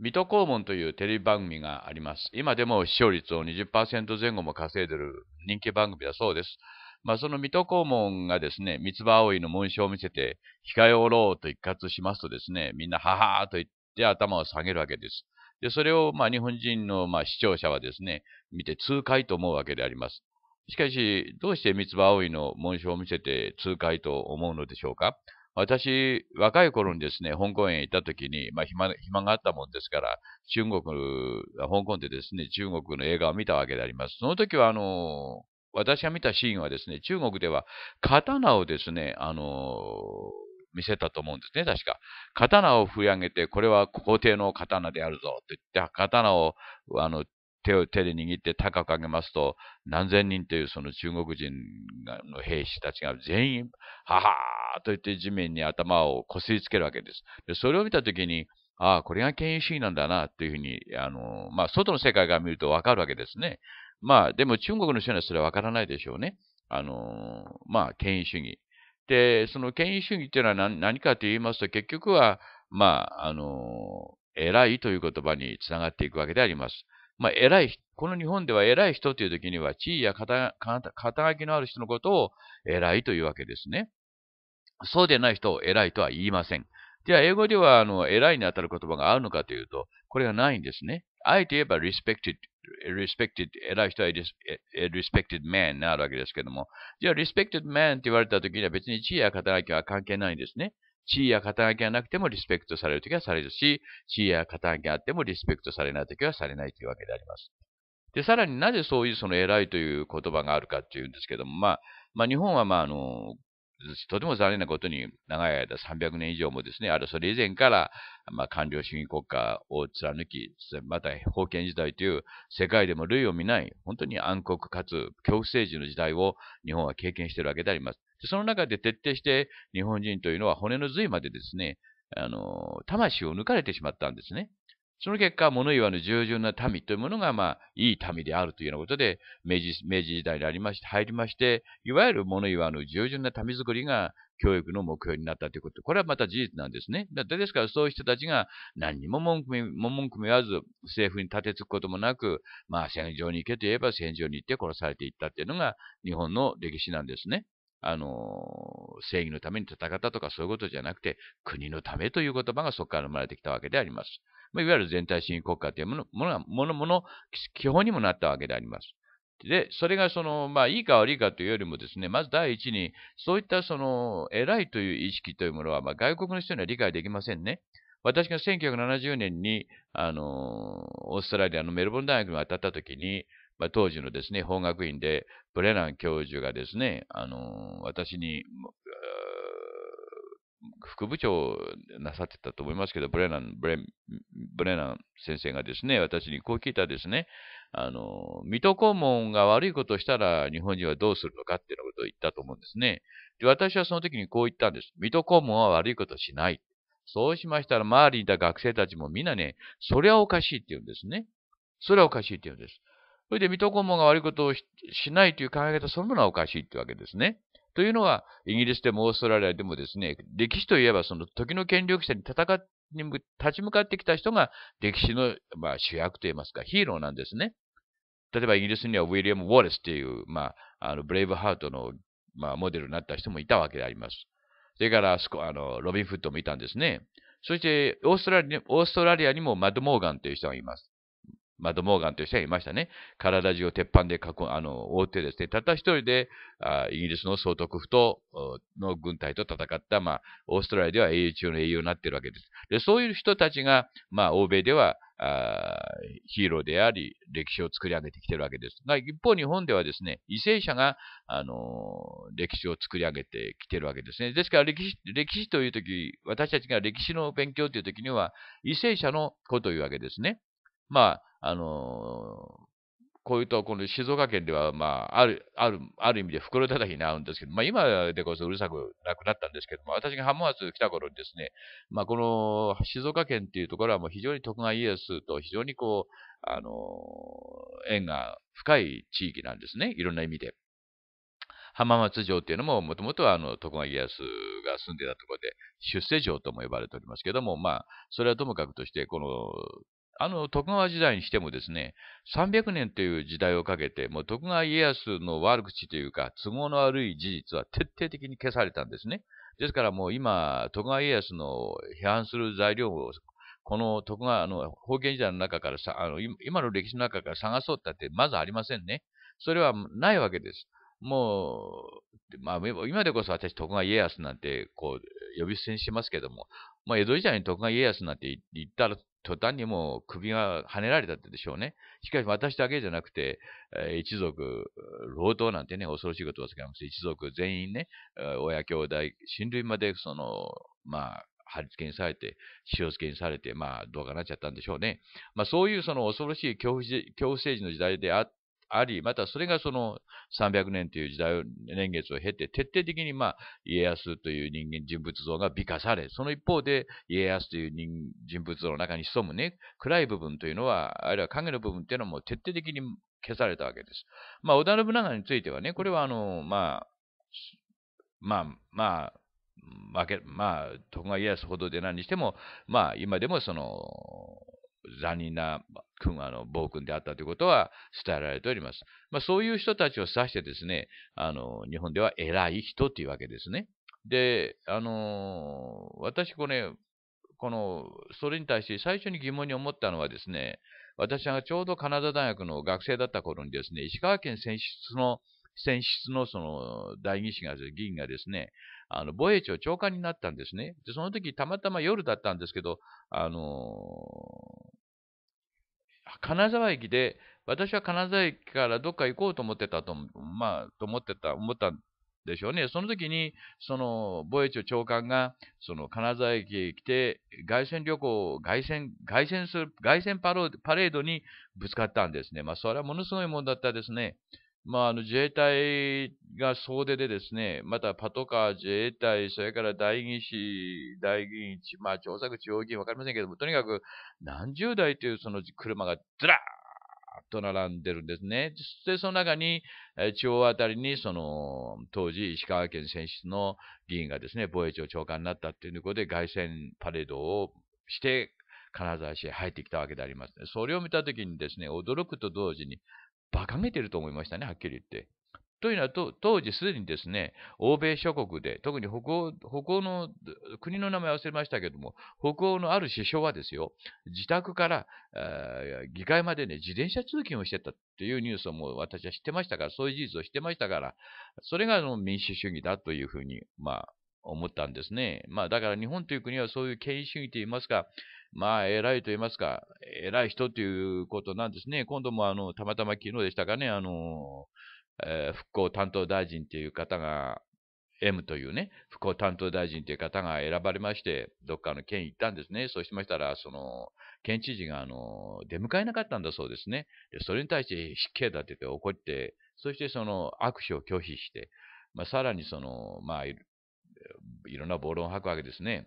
水戸黄門というテレビ番組があります。今でも視聴率を20%前後も稼いでる人気番組だそうです。まあ、その水戸黄門がですね、三つ葉葵の紋章を見せて、控えおろうと一括しますとですね、みんなははーと言って頭を下げるわけです。で、それをまあ日本人のまあ視聴者はですね、見て痛快と思うわけであります。しかし、どうして三つ葉葵の紋章を見せて痛快と思うのでしょうか私、若い頃にですね、香港へ行った時に、まあ暇、暇があったもんですから、中国、香港でですね、中国の映画を見たわけであります。その時は、あの、私が見たシーンはですね、中国では刀をですね、あの、見せたと思うんですね、確か。刀を振り上げて、これは皇帝の刀であるぞと言って、刀をあの手を手で握って高く上げますと、何千人というその中国人の兵士たちが全員、ははーと言って地面に頭をこすりつけるわけです。でそれを見たときに、ああ、これが権威主義なんだな、というふうに、あの、まあ、外の世界から見るとわかるわけですね。まあ、でも中国の人にはそれはわからないでしょうね。あの、まあ、権威主義。で、その権威主義というのは何かと言いますと、結局は、まあ、あの、偉いという言葉につながっていくわけであります。まあ、偉い、この日本では偉い人という時には、地位や肩書きのある人のことを偉いというわけですね。そうでない人を偉いとは言いません。では、英語では、あの、偉いにあたる言葉があるのかというと、これがないんですね。あえて言えば、respected、respected、偉い人は respected man になるわけですけども、じゃあ、respected man って言われた時には別に地位や肩書きは関係ないんですね。地位や肩書きがなくてもリスペクトされるときはされるし、地位や肩書きがあってもリスペクトされないときはされないというわけであります。で、さらになぜそういうその偉いという言葉があるかっていうんですけども、まあ、まあ、日本はまあ、あの、とても残念なことに長い間300年以上もですね、あるそれ以前から、まあ、官僚主義国家を貫き、また封建時代という世界でも類を見ない、本当に暗黒かつ恐怖政治の時代を日本は経験しているわけであります。その中で徹底して日本人というのは骨の髄までですね、あの、魂を抜かれてしまったんですね。その結果、物言わぬ従順な民というものが、まあ、いい民であるというようなことで、明治明治時代にありまして入りまして、いわゆる物言わぬ従順な民づくりが教育の目標になったということ。これはまた事実なんですね。だってですから、そういう人たちが何にも文句も文句も言わず、政府に立てつくこともなく、まあ、戦場に行けと言えば戦場に行って殺されていったというのが日本の歴史なんですね。あの、正義のために戦ったとかそういうことじゃなくて、国のためという言葉がそこから生まれてきたわけであります。まあ、いわゆる全体主義国家というものものものもの基本にもなったわけであります。で、それがその、まあ、いいか悪いかというよりもですね、まず第一に、そういったその、偉いという意識というものは、まあ、外国の人には理解できませんね。私が1970年に、あの、オーストラリアのメルボン大学に渡った時に、まあ、当時のですね、法学院で、ブレナン教授がですね、あの私に、副部長なさってたと思いますけど、ブレナン、ブレブレナン先生がですね、私にこう聞いたですね、あの、水戸黄門が悪いことをしたら日本人はどうするのかっていうことを言ったと思うんですね。で、私はその時にこう言ったんです。水戸黄門は悪いことをしない。そうしましたら周りにいた学生たちもみんなね、それはおかしいって言うんですね。それはおかしいって言うんです。それで、ミトコンモが悪いことをしないという考え方そのものはおかしいってわけですね。というのは、イギリスでもオーストラリアでもですね、歴史といえばその時の権力者に戦に立ち向かってきた人が歴史の、まあ、主役といいますか、ヒーローなんですね。例えばイギリスにはウィリアム・ウォレスという、まあ、あのブレイブハートの、まあ、モデルになった人もいたわけであります。それからあのロビン・フットもいたんですね。そしてオーストラリアにもマッド・モーガンという人がいます。マド・モーガンという人がいましたね。体中を鉄板で囲あの覆ってですね、たった一人であイギリスの総督府との軍隊と戦った、まあ、オーストラリアでは英雄中の英雄になっているわけです。で、そういう人たちが、まあ、欧米ではあヒーローであり、歴史を作り上げてきているわけです。が、一方、日本ではですね、為政者が、あのー、歴史を作り上げてきているわけですね。ですから歴史、歴史というとき、私たちが歴史の勉強というときには、為政者のことを言うわけですね。まあ、あのこういうと、この静岡県では、まあ、ある、ある、ある意味で袋叩きに合うんですけど、まあ今でこそうるさくなくなったんですけども、私が浜松来た頃にですね、まあこの静岡県っていうところはもう非常に徳川家康と非常にこう、あの、縁が深い地域なんですね、いろんな意味で。浜松城っていうのも、もともとはあの徳川家康が住んでたところで、出世城とも呼ばれておりますけども、まあ、それはともかくとして、このあの徳川時代にしてもですね、300年という時代をかけて、もう徳川家康の悪口というか、都合の悪い事実は徹底的に消されたんですね。ですからもう今、徳川家康の批判する材料を、この徳川の封建時代の中からさあの、今の歴史の中から探そうったってまずありませんね。それはないわけです。もう、まあ、今でこそ私、徳川家康なんて、こう、呼び捨てにしてますけども、まあ、江戸時代に徳川家康なんて言ったら、途端にもう首が跳ねられたってでしょうね。しかし私だけじゃなくて、え一族、労働なんてね、恐ろしいことを使います。一族全員ね、親兄弟、親類までその、まあ、貼り付けにされて、塩漬けにされて、まあ、どうかなっちゃったんでしょうね。まあ、そういうその恐ろしい恐怖恐怖政治の時代であっあり、またそれがその300年という時代を、年月を経て、徹底的にまあ家康という人間、人物像が美化され、その一方で家康という人人物像の中に潜むね、暗い部分というのは、あるいは影の部分というのはもう徹底的に消されたわけです。まあ、織田信長についてはね、これはあの、まあ、まあ、まあ、負け、まあ、徳川家康ほどで何にしても、まあ、今でもその、残忍な君あの暴君であったということは伝えられております。まあ、そういう人たちを指してですね、あの日本では偉い人というわけですね。で、あの私これ、このそれに対して最初に疑問に思ったのはですね、私がちょうどカナダ大学の学生だった頃にですね、石川県選出の選出のその代議士が、議員がですね、あの、防衛庁長官になったんですね。で、その時、たまたま夜だったんですけど、あのー、金沢駅で、私は金沢駅からどっか行こうと思ってたと、まあ、と思ってた、思ったんでしょうね。その時に、その、防衛庁長官が、その、金沢駅へ来て、凱旋旅行、凱旋、凱旋する、凱旋パレードにぶつかったんですね。まあ、それはものすごいものだったですね。まあ、あの自衛隊が総出でですね、またパトカー、自衛隊、それから代議士、代議員、まあ、調査区、地方議員、わかりませんけども、とにかく何十台というその車がずらーっと並んでるんですね。で、その中に、え地方あたりに、その、当時、石川県選出の議員がですね、防衛庁長官になったということで、凱旋パレードをして、金沢市へ入ってきたわけであります、ね。それを見たときにですね、驚くと同時に、馬鹿げてると思いましたね、はっきり言って。というのは、当時すでにですね、欧米諸国で、特に北欧、北欧の、国の名前忘れましたけども、北欧のある首相はですよ、自宅から、議会までね、自転車通勤をしてたっていうニュースをもう私は知ってましたから、そういう事実を知ってましたから、それがあの民主主義だというふうに、まあ、思ったんですね。まあ、だから日本という国はそういう権威主義といいますか、まあ、偉いと言いますか、偉い人ということなんですね。今度も、あの、たまたま昨日でしたかね、あの、えー、復興担当大臣という方が、M というね、復興担当大臣という方が選ばれまして、どっかの県行ったんですね。そうしましたら、その、県知事が、あの、出迎えなかったんだそうですね。でそれに対して、失敬だってて怒って、そしてその握手を拒否して、まあ、さらにその、まあい、いろんな暴論を吐くわけですね。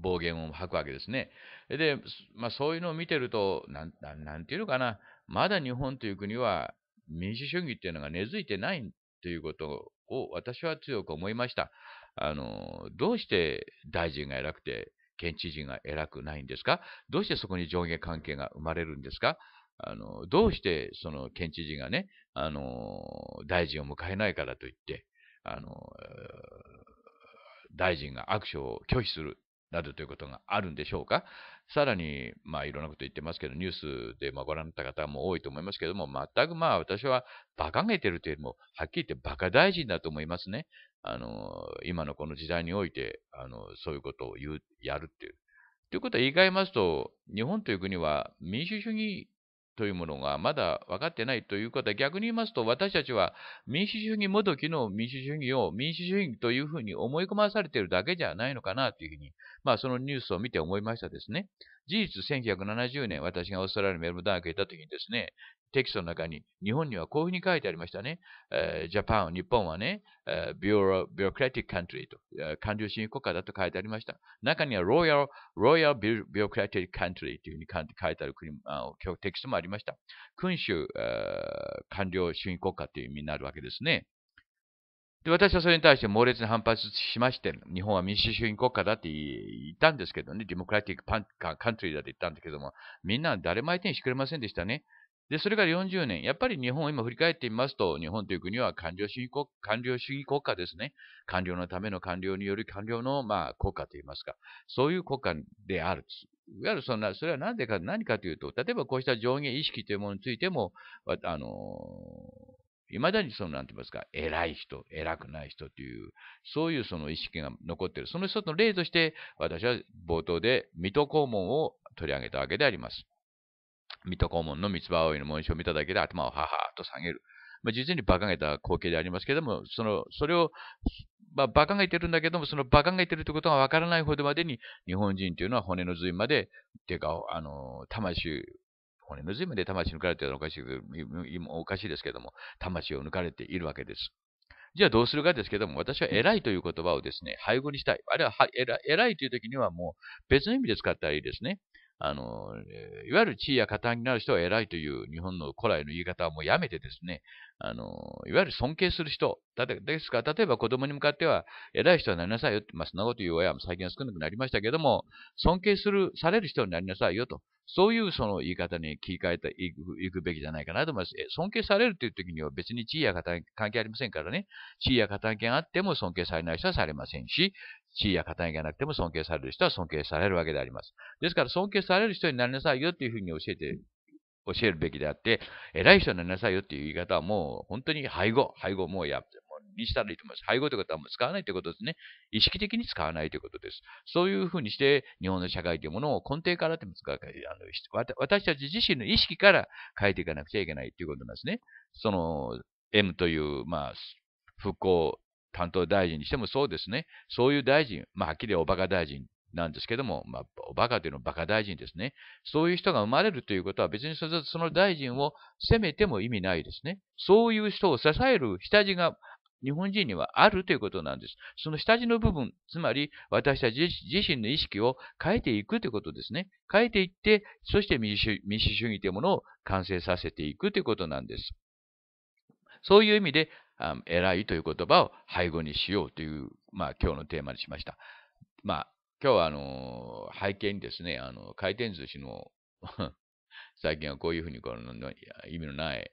暴言を吐くわけですね。で、まあ、そういうのを見てると、なん、なんていうのかな、まだ日本という国は民主主義っていうのが根付いてないということを私は強く思いました。あの、どうして大臣が偉くて、県知事が偉くないんですかどうしてそこに上下関係が生まれるんですかあの、どうしてその県知事がね、あの、大臣を迎えないからといって、あの、大臣が握手を拒否するなどということがあるんでしょうか。さらに、まあ、いろんなこと言ってますけど、ニュースでまあご覧になった方も多いと思いますけども、全くまあ私は馬鹿げてるというよりも、はっきり言って馬鹿大臣だと思いますね。あの、今のこの時代において、あの、そういうことを言う、やるっていう。ということは言い換えますと、日本という国は民主主義というものがまだ分かってないということは逆に言いますと私たちは民主主義もどきの民主主義を民主主義というふうに思い込まされているだけじゃないのかなというふうに、まあ、そのニュースを見て思いましたですね。事実1970年、私がオーストラリアのメルボルン大学へ行った時にですね、テキストの中に、日本にはこういうふうに書いてありましたね。えー、ジャパン、日本はね、ビューロ、ビュークティックカントリーと、官僚主義国家だと書いてありました。中には、ロイヤル、ロイヤルビュークラティックカントリーというふうに書いてある国あテキストもありました。君主、官僚主義国家という意味になるわけですね。で、私はそれに対して猛烈に反発しまして、日本は民主主義国家だって言ったんですけどね、ディモクラティックパンカントリーだって言ったんだけども、みんな誰も相手にしてくれませんでしたね。で、それから40年、やっぱり日本を今振り返ってみますと、日本という国は官僚主義国官僚主義国家ですね。官僚のための官僚による官僚の、まあ、国家といいますか、そういう国家である。いわゆるそんな、それは何でか、何かというと、例えばこうした上下意識というものについても、あのいまだにその、なんて言いますか、偉い人、偉くない人という、そういうその意識が残っている。その一つの例として、私は冒頭で水戸黄門を取り上げたわけであります。水戸黄門の三つ葉葵の紋章を見ただけで頭をははーと下げる。まあ、実に馬鹿げた光景でありますけれども、その、それを、まあ、馬鹿げてるんだけども、その馬鹿げてるってことがわからないほどまでに、日本人というのは骨の髄まで、っていうか、あの、魂骨の無罪で魂抜かれてるのおかしい、おかしいですけども、魂を抜かれているわけです。じゃあどうするかですけども、私は偉いという言葉をですね、背後にしたい。あるいは偉いという時にはもう別の意味で使ったらいいですね。あの、いわゆる地位や加担になる人は偉いという日本の古来の言い方はもうやめてですね、あの、いわゆる尊敬する人。ですから、例えば子供に向かっては、偉い人はなりなさいよって、まあ、そんなこと言う親も最近は少なくなりましたけども、尊敬する、される人になりなさいよと。そういうその言い方に切り替えていくいくべきじゃないかなと思います。尊敬されるという時には別に地位や関係ありませんからね。地位や関係あっても尊敬されない人はされませんし、地位や肩いがなくても尊敬される人は尊敬されるわけであります。ですから尊敬される人になりなさいよっていうふうに教えて、教えるべきであって、偉い人になりなさいよっていう言い方はもう本当に背後、背後もうやって、もにしたらいいと思います。背後ってことはもう使わないってことですね。意識的に使わないということです。そういうふうにして、日本の社会というものを根底からでも使うあの、私たち自身の意識から変えていかなくちゃいけないということなんですね。その、M という、まあ、復興担当大臣にしてもそうですね。そういう大臣、まあ、はっきりおバカ大臣なんですけども、まあ、おバカというのはバカ大臣ですね。そういう人が生まれるということは別にその大臣を責めても意味ないですね。そういう人を支える下地が日本人にはあるということなんです。その下地の部分、つまり私たち自身の意識を変えていくということですね。変えていって、そして民主民主主義というものを完成させていくということなんです。そういう意味で、偉いという言葉を背後にしようという、まあ、今日のテーマにしました。まあ、今日はあの背景にですね、あの回転寿司の 最近はこういうふうにこの意味のない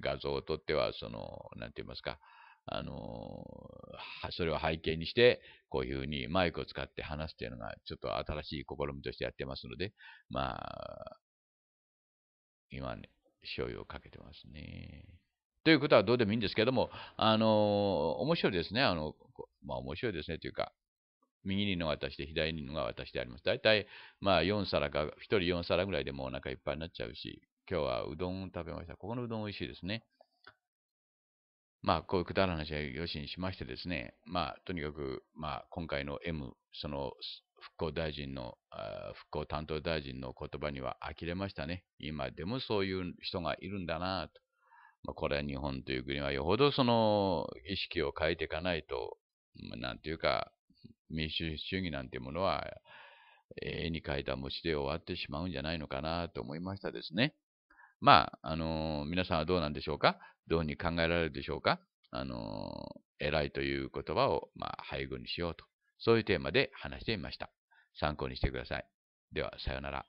画像を撮っては、その、なんて言いますか、あの、それを背景にして、こういうふうにマイクを使って話すというのが、ちょっと新しい試みとしてやってますので、まあ、今ね、醤油をかけてますね。ということはどうでもいいんですけども、あの、面白いですね。あの、まあ面白いですねというか、右にのが私で左にのが私であります。大体、まあ4皿か、1人4皿ぐらいでもお腹いっぱいになっちゃうし、今日はうどん食べました。ここのうどん美味しいですね。まあ、こういうくだらない話はよしにしましてですね、まあ、とにかく、まあ、今回の M、その復興大臣の、復興担当大臣の言葉には呆れましたね。今でもそういう人がいるんだなと。まあ、これは日本という国はよほどその意識を変えていかないと、まなんていうか、民主主義なんていうものは、絵に描いた餅で終わってしまうんじゃないのかなと思いましたですね。まあ、あの皆さんはどうなんでしょうかどうに考えられるでしょうかあの偉いという言葉を、まあ、背後にしようと。そういうテーマで話してみました。参考にしてください。では、さようなら。